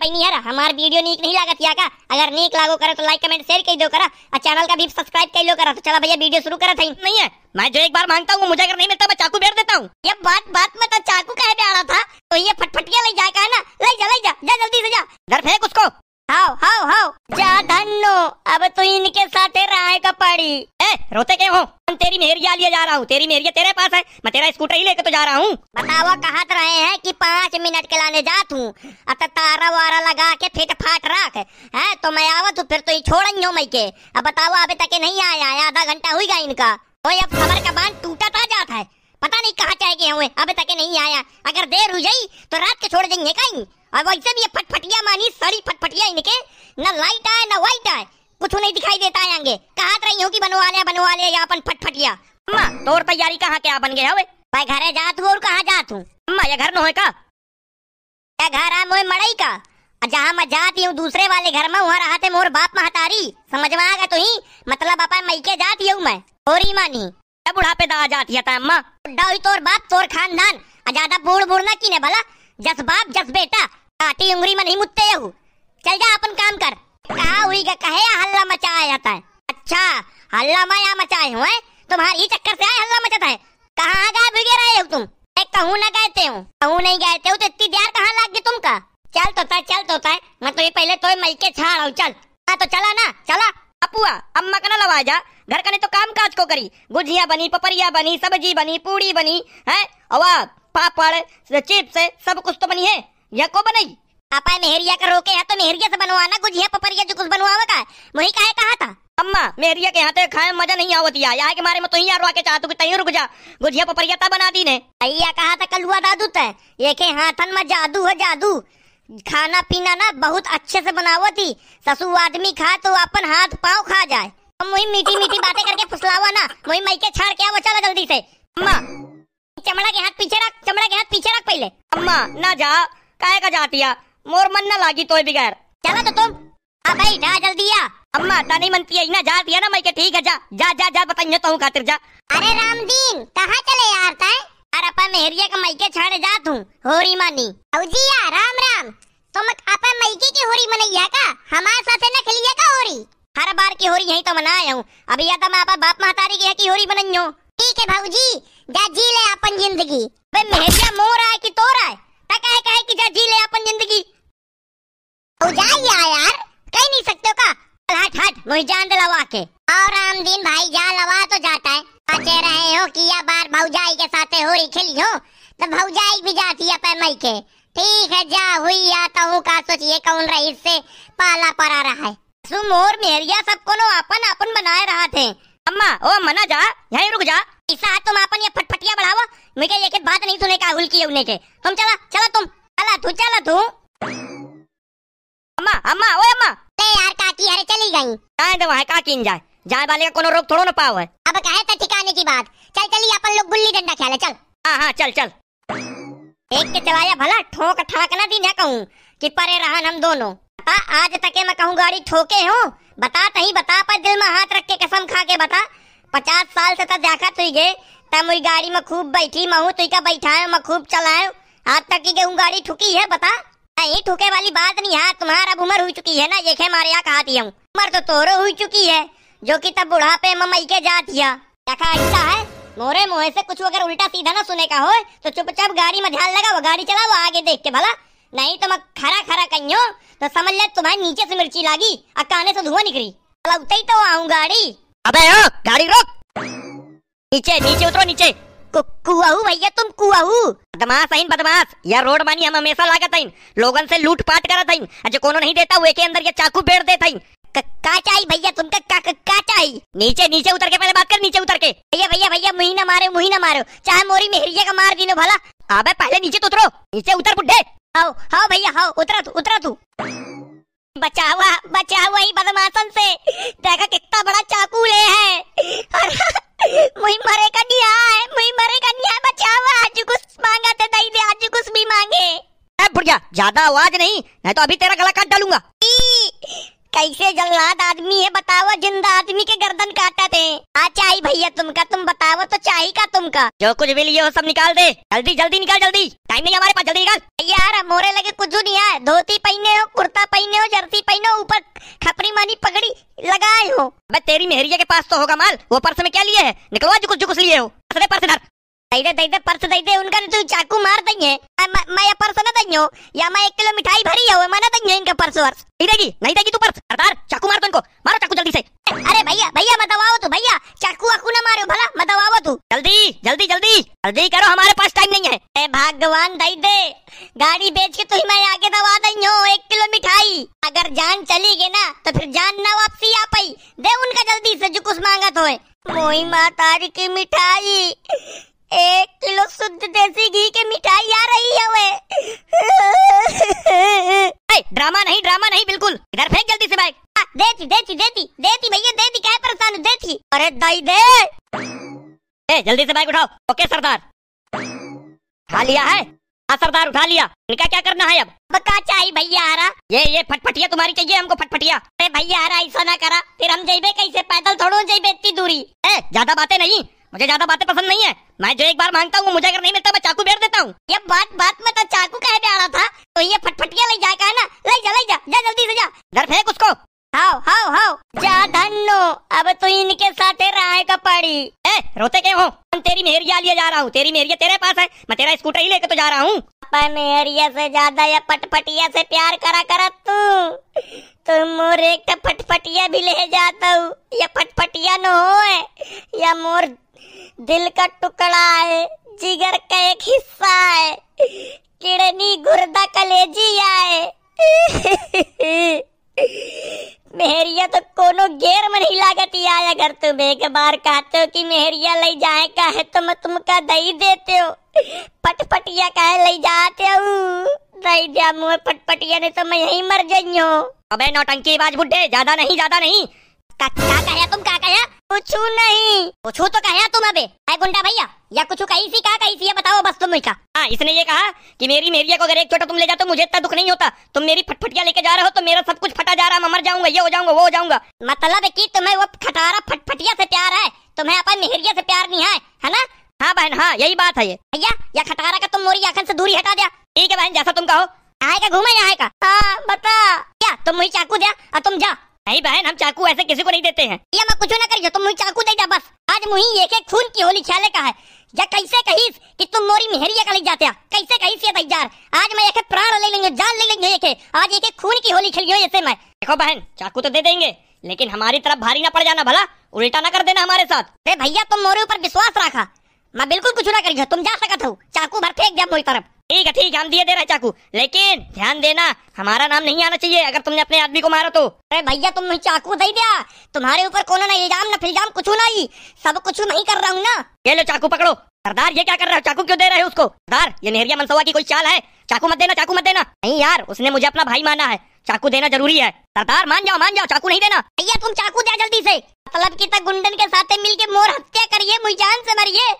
भाई नहीं यार हमार वीडियो नीक नहीं लागत या का अगर नीक लागो करे तो लाइक कमेंट शेयर कर दो करा और चैनल का भी सब्सक्राइब कर लो करा तो चला भैया वीडियो शुरू करा था नहीं है मैं जो एक बार मांगता हूँ मुझे अगर नहीं मिलता मैं चाकू बेर देता हूँ ये बात बात में तो चाकू कहे भी आ रहा था तो ये फटफटिया ले जाए का ना ले जा ले जा जा जल्दी से जा घर फेंक उसको हाओ हाओ हाओ जा धन्नो अब तू इनके साथ राय का पड़ी रोते क्यों हो तेरी मेहरिया लिए जा रहा हूँ तेरी मेहरिया तेरे पास है मैं तेरा स्कूटर ही लेके तो जा रहा हूँ बतावा कहत रहे हैं कि पाँच मिनट के लाने जात हूँ अब तारा वारा लगा के फिट फाट रख है तो मैं आवा तू फिर तो छोड़ मई के अब बताओ अभी तक नहीं आया है आधा घंटा हुई गया इनका तो अब खबर का बांध टूटा था जाता है पता नहीं कहाँ चाहे गए हुए अभी तक नहीं आया अगर देर हो जाई तो रात के छोड़ देंगे कहीं और वैसे भी ये फटफटिया मानी सारी फटफटिया इनके न लाइट आए न वाइट आए कुछ नहीं दिखाई देता है आगे कहत रही हूँ की बनवा लिया बनवा लिया अपन फट फट लिया अम्मा तोर तैयारी कहाँ क्या बन गया भाई घर घरे जात हूँ और कहाँ जात हूँ अम्मा ये घर न होए का ये घर आ मोह मड़ई का जहाँ मैं जाती हूँ दूसरे वाले घर में वहाँ रहते मोर बाप महतारी समझ में आ तो ही मतलब अपा मई के जाती हूँ मैं और ही मानी तब बुढ़ापे दा जाती है अम्मा बुढ़ा हुई तोर बाप तोर खानदान ज्यादा बूढ़ बूढ़ ना की ने भला जस बाप जस बेटा काटी उंगरी में नहीं मुत्ते चल जा अपन काम कर कहा हुई का कहे हल्ला मचाया जाता है अच्छा हल्ला माया मचाए हुए तुम्हारे ही चक्कर से आए हल्ला मचाता है कहाँ गए हुए रहे हो तुम कहूँ तो ना गए हूँ कहूँ नहीं गए थे तो इतनी देर कहाँ लाग गई तुमका चल तो था चल तो था मैं तो ये पहले तो मई के छा रहा हूँ चल हाँ तो चला ना चला अपुआ अब का ना लवा जा घर का नहीं तो काम काज को करी गुजिया बनी पपरिया बनी सब्जी बनी पूड़ी बनी है पापड़ चिप्स सब कुछ तो बनी है यह को बनाई पापा मेहरिया का रोके यहाँ तो मेहरिया से बनवाना कुछ है पपरिया जो कुछ बनवावा का वही कहे कहा था अम्मा मेहरिया के यहाँ तो खाए मजा नहीं आवत या यहाँ के मारे में तो ही यार के चाहतू कि तहीं रुक जा गुजिया पपरिया ता बना दी ने भैया कहा था कलुआ हुआ दादू तय एक हाथन में जादू है जादू खाना पीना ना बहुत अच्छे से बनावो थी ससु आदमी खा तो अपन हाथ पाँव खा जाए हम वही मीठी मीठी बातें करके फुसलावा ना वही मई के छाड़ के आओ चला जल्दी से अम्मा चमड़ा के हाथ पीछे रख चमड़ा के हाथ पीछे रख पहले अम्मा ना जा काहे का जातिया मोर मन ना लागी तो बिगैर चला तो तुम आ भाई ना जल्दी आ अम्मा ता नहीं मनती है ना जा दिया ना मैं के ठीक है जा जा जा जा बताइए तो हूं खातिर जा अरे रामदीन कहां चले यार ताए अरे अपन मेहरिया के मैके छाड़े जा तू होरी मानी औ जी आ राम राम तुम तो अपन मैके की होरी मनैया का हमार साथे ना खेलिया का होरी हर बार की होरी यही तो मनाया हूं अभी या तो मैं अपन बाप महतारी की है की होरी बनइयो ठीक है भौजी जा जी ले अपन जिंदगी बे मेहरिया मोर आए की तोर आए ता कहे कहे की जा जी ले अपन जिंदगी यार कह नहीं सकते का हट हट मुझे जान दे के और आमदीन भाई जहाँ लवा तो जाता है बचे रहे हो कि या बार भौजाई के साथ हो रही खेली हो तो भौजाई भी जाती है पैमई के ठीक है जा हुई आता तो हूँ का सोचिए कौन रईस से पाला परा रहा है सुम और मेहरिया सबको कोनो अपन अपन बनाए रहा थे अम्मा ओ मना जा यहीं रुक जा ऐसा तुम अपन ये फटफटिया बढ़ावा मुझे लेके बात नहीं सुने का हुल की उन्हें के तुम चला चला तुम चला तू चला तू अम्मा अम्मा ओए अम्मा ते यार काकी अरे चली गई जाए दवा है काकी जाए जाए वाले का कोनो रोक थोड़ो ना पाओ है अब कहे तो ठिकाने की बात चल चली अपन लोग गुल्ली डंडा खेले चल हां हां चल चल एक के चलाया भला ठोक ठाक ना दी ना कहूं कि परे रहन हम दोनों आ, आज तक मैं कहूं गाड़ी ठोके हो बता तही बता पर दिल में हाथ रख के कसम खा के बता पचास साल से तो देखा तुझे तब मुई गाड़ी में खूब बैठी महू तुका बैठा मैं खूब चलायो आज तक की गेहूँ गाड़ी ठुकी है बता नहीं ठुके वाली बात नहीं है हाँ, तुम्हारा उम्र हो चुकी है ना ये खे मारे यहाँ कहा हूँ उम्र तो तोरो हो चुकी है जो कि तब बुढ़ापे में मई के जा दिया देखा ऐसा है मोरे मोहे से कुछ अगर उल्टा सीधा ना सुने का हो तो चुपचाप गाड़ी में ध्यान लगा वो गाड़ी चला वो आगे देख के भला नहीं तो मैं खरा खरा कहीं हो तो समझ ले तुम्हारे नीचे से मिर्ची लागी और काने से धुआं निकली उतर तो आऊं गाड़ी अबे यहाँ गाड़ी रोक नीचे नीचे उतरो नीचे कुआ भैया तुम कुआ बदमाश आइन बदमाश यह रोड मानी हम हमेशा लागत आइन लोगन से लूट पाट करत आइन जो कोनो नहीं देता वो के अंदर ये चाकू बेड़ देता आइन का चाहिए भैया तुमका का, का, का चाहिए नीचे नीचे उतर के पहले बात कर नीचे उतर के भैया भैया भैया मुही ना मारे मुही ना मारो चाहे मोरी मेहरिया का मार दीनो भला अबे पहले नीचे तो उतरो नीचे उतर बुढ़े हाओ हाओ भैया हाओ उतरा तू उतरा तू बचाओ मैं तो अभी तेरा गला काट डालूंगा कैसे जल्लाद आदमी है बताओ जिंदा आदमी के गर्दन काटा थे आ चाही भैया तुमका तुम बताओ तो चाय का तुमका जो कुछ भी लिए हो सब निकाल दे जल्दी जल्दी निकाल जल्दी टाइम नहीं हमारे पास जल्दी निकाल यार मोरे लगे कुछ नहीं है धोती पहने हो कुर्ता पहने हो जर्सी पहने हो ऊपर खपरी मानी पगड़ी लगाए हो मैं तेरी मेहरिया के पास तो होगा माल वो पर्स में क्या लिए है निकलवा जो कुछ जो कुछ लिए हो पर्स दे दे तैटे पर्स दे उनका तो चाकू मार दई है मैं ये पर्स ना दई या मैं एक किलो मिठाई भरी है मैं ना दई है इनका पर्स वर्स नहीं देगी नहीं देगी तू पर्स सरदार चाकू मार दो इनको मारो चाकू जल्दी से अरे भैया भैया मत दबाओ तू तो, भैया चाकू आकू ना मारो भला मत दबाओ तू तो। जल्दी जल्दी जल्दी जल्दी करो हमारे पास टाइम नहीं है ए भगवान दई दे गाड़ी बेच के तुम्हें मैं आगे दबा दई हो एक किलो मिठाई अगर जान चली गई ना तो फिर जान ना वापसी आ पाई दे उनका जल्दी से जो कुछ मांगा तो है मोई माता की मिठाई एक किलो शुद्ध देसी घी की मिठाई आ रही है वे ड्रामा नहीं ड्रामा नहीं बिल्कुल इधर फेंक जल्दी से बाइक हाँ, देती देती देती देती भैया देती क्या परेशान देती अरे दाई दे ए, जल्दी से बाइक उठाओ ओके सरदार उठा लिया है हाँ सरदार उठा लिया इनका क्या करना है अब अब चाहिए भैया आ रहा ये ये फटफटिया तुम्हारी चाहिए हमको फटफटिया अरे भैया आ रहा ऐसा ना करा फिर हम जेबे कैसे पैदल थोड़ो जेबे इतनी दूरी ज्यादा बातें नहीं मुझे ज्यादा बातें पसंद नहीं है मैं जो एक बार मांगता हूँ मुझे अगर नहीं मिलता मैं चाकू बेर देता हूँ ये बात बात में तो चाकू कह पे आ रहा था तो ये फटफटिया ले जाए ना ले जा ले जा जा जल्दी से जा घर फेंक उसको हाउ हाउ हाउ जा धन्नो अब तो इनके साथ राय का पड़ी ए रोते क्यों हो मैं तेरी मेहरिया लिए जा रहा हूँ तेरी मेहरिया तेरे पास है मैं तेरा स्कूटर ही लेके तो जा रहा हूँ अपन एरिया से ज्यादा या पटपटिया से प्यार करा करा तू तुम मोर एक तो फटफटिया भी ले जाता हूँ या फटफटिया न हो या मोर दिल का टुकड़ा है जिगर का एक हिस्सा है किडनी गुर्दा कलेजी आए मेहरिया तो कोनो गेर में नहीं लागत आया अगर तुम एक बार कहते हो कि मेहरिया ले जाए का है तो मैं तुमका दही देते हो पटपटिया का है ले जाते हो दही दिया मुँह पटपटिया ने तो मैं यहीं मर जाइयो अबे नौटंकी बाज बुड्ढे ज्यादा नहीं ज्यादा नहीं कुछ नहीं कुछ तो कहया तुम अबे है गुंडा भैया या कुछ कही सी का कही सी बताओ बस तुम का हाँ इसने ये कहा कि मेरी मेरिया को अगर एक छोटा तुम ले जाते मुझे इतना दुख नहीं होता तुम मेरी फटफटिया लेके जा रहे हो तो मेरा सब कुछ फटा जा रहा है मर जाऊंगा ये हो जाऊंगा वो हो जाऊंगा मतलब की तुम्हें वो खटारा फटफटिया से प्यार है तुम्हें अपन मेहरिया से प्यार नहीं है है ना हाँ बहन हाँ यही बात है ये भैया या खटारा का तुम मोरी आखन से दूरी हटा दिया ठीक है बहन जैसा तुम कहो आएगा घूमा यहाँ का हाँ बता क्या तुम मुझे चाकू दिया तुम जा नहीं बहन हम चाकू ऐसे किसी को नहीं देते हैं ये मैं कुछ ना करियो तुम मुझे चाकू दे दे बस आज मुही एक एक खून की होली छाले का है या कैसे कहीस कि तुम मोरी मेहरिया का ले जाते कैसे कहीस ये तैयार आज मैं एक प्राण ले लेंगे जान ले लेंगे एक आज एक एक खून की होली खेलियो ऐसे मैं देखो बहन चाकू तो दे देंगे लेकिन हमारी तरफ भारी ना पड़ जाना भला उल्टा ना कर देना हमारे साथ अरे भैया तुम मोरे ऊपर विश्वास रखा मैं बिल्कुल कुछ ना करियो तुम जा सकते हो चाकू भर फेंक दिया मोरी तरफ ठीक है ठीक है हम दिए दे रहे चाकू लेकिन ध्यान देना हमारा नाम नहीं आना चाहिए अगर तुमने अपने आदमी को मारा तो अरे भैया तुम चाकू दे दिया तुम्हारे ऊपर कोनो ना इल्जाम ना फिल्जाम कुछ ही सब कुछ नहीं कर रहा हूँ ना ये लो चाकू पकड़ो सरदार ये क्या कर रहे हो चाकू क्यों दे रहे हो उसको सरदार ये नेहरिया मनसवा की कोई चाल है चाकू मत देना चाकू मत देना नहीं यार उसने मुझे अपना भाई माना है चाकू देना जरूरी है सरदार मान जाओ मान जाओ चाकू नहीं देना भैया तुम चाकू दे जल्दी से मतलब की तक गुंडन के साथ मिलके मोर हत्या करिए मुझान से मरिए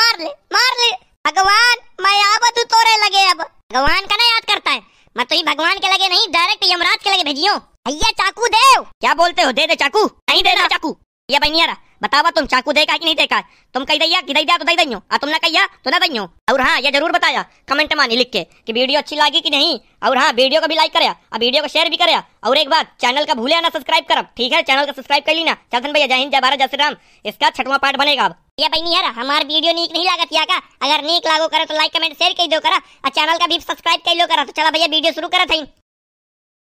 मार ले मार ले भगवान मैं अब तू तोरे लगे अब भगवान का ना याद करता है मैं तो ही भगवान के लगे नहीं डायरेक्ट यमराज के लगे भेजियो भैया चाकू दे क्या बोलते हो दे दे चाकू नहीं देना चाकू ये भैया बतावा तुम चाकू देखा कि नहीं देखा तुम कही दैया कि दिया तो दई दइयो और तुम ना कहिया तो ना दइयो और हाँ ये जरूर बताया कमेंट मानी लिख के कि वीडियो अच्छी लगी कि नहीं और हाँ वीडियो को भी लाइक करे और वीडियो को शेयर भी करे और एक बात चैनल का भूले ना सब्सक्राइब कर ठीक है चैनल का सब्सक्राइब कर लेना चंदन भैया जय हिंद जय भारत जय श्री राम इसका छठवा पार्ट बनेगा अब ये भाई नहीं यार हमार वीडियो नीक नहीं लागत या का अगर नीक लागो करे तो लाइक कमेंट शेयर कर दो करा और चैनल का भी सब्सक्राइब कर लो करा तो चला भैया वीडियो शुरू करा थी